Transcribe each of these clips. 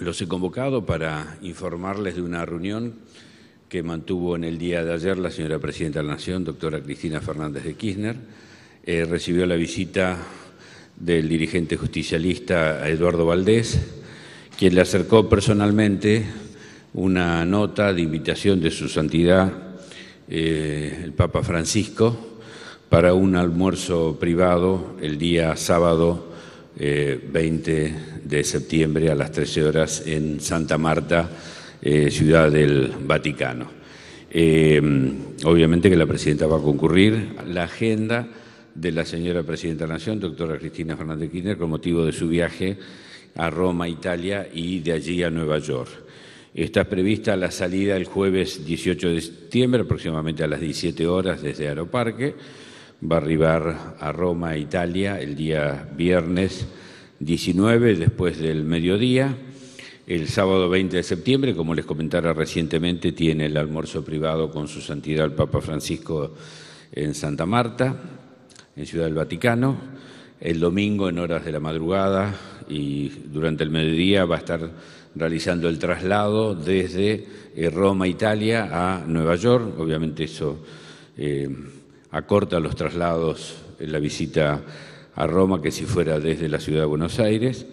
Los he convocado para informarles de una reunión que mantuvo en el día de ayer la señora Presidenta de la Nación, doctora Cristina Fernández de Kirchner. Eh, recibió la visita del dirigente justicialista Eduardo Valdés, quien le acercó personalmente una nota de invitación de su santidad, eh, el Papa Francisco, para un almuerzo privado el día sábado 20 eh, de septiembre a las 13 horas en Santa Marta, eh, Ciudad del Vaticano. Eh, obviamente que la presidenta va a concurrir. La agenda de la señora presidenta de la Nación, doctora Cristina Fernández Kirchner, con motivo de su viaje a Roma, Italia, y de allí a Nueva York. Está prevista la salida el jueves 18 de septiembre, aproximadamente a las 17 horas, desde Aeroparque va a arribar a Roma, Italia, el día viernes 19, después del mediodía. El sábado 20 de septiembre, como les comentara recientemente, tiene el almuerzo privado con su santidad el Papa Francisco en Santa Marta, en Ciudad del Vaticano. El domingo, en horas de la madrugada y durante el mediodía, va a estar realizando el traslado desde eh, Roma, Italia, a Nueva York. Obviamente eso... Eh, acorta los traslados en la visita a Roma que si fuera desde la ciudad de Buenos Aires.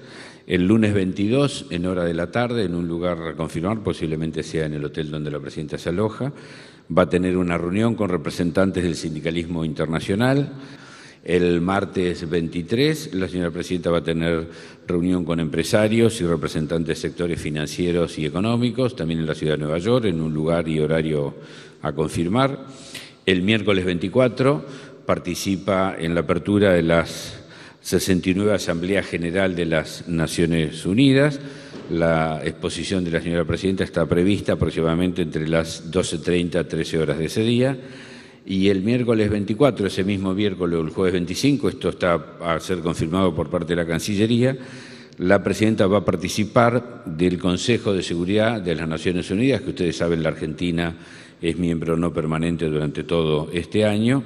El lunes 22, en hora de la tarde, en un lugar a confirmar, posiblemente sea en el hotel donde la presidenta se aloja, va a tener una reunión con representantes del sindicalismo internacional. El martes 23, la señora presidenta va a tener reunión con empresarios y representantes de sectores financieros y económicos, también en la ciudad de Nueva York, en un lugar y horario a confirmar. El miércoles 24 participa en la apertura de las 69 Asamblea General de las Naciones Unidas. La exposición de la señora presidenta está prevista aproximadamente entre las 12.30 y 13 horas de ese día. Y el miércoles 24, ese mismo miércoles o el jueves 25, esto está a ser confirmado por parte de la Cancillería, la presidenta va a participar del Consejo de Seguridad de las Naciones Unidas, que ustedes saben, la Argentina es miembro no permanente durante todo este año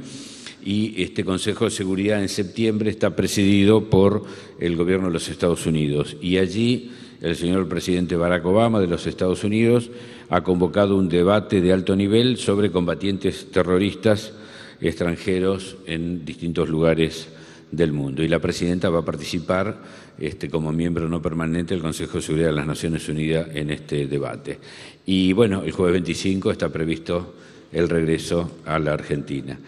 y este Consejo de Seguridad en septiembre está presidido por el gobierno de los Estados Unidos. Y allí el señor presidente Barack Obama de los Estados Unidos ha convocado un debate de alto nivel sobre combatientes terroristas extranjeros en distintos lugares del mundo. Y la presidenta va a participar este, como miembro no permanente del Consejo de Seguridad de las Naciones Unidas en este debate. Y bueno, el jueves 25 está previsto el regreso a la Argentina.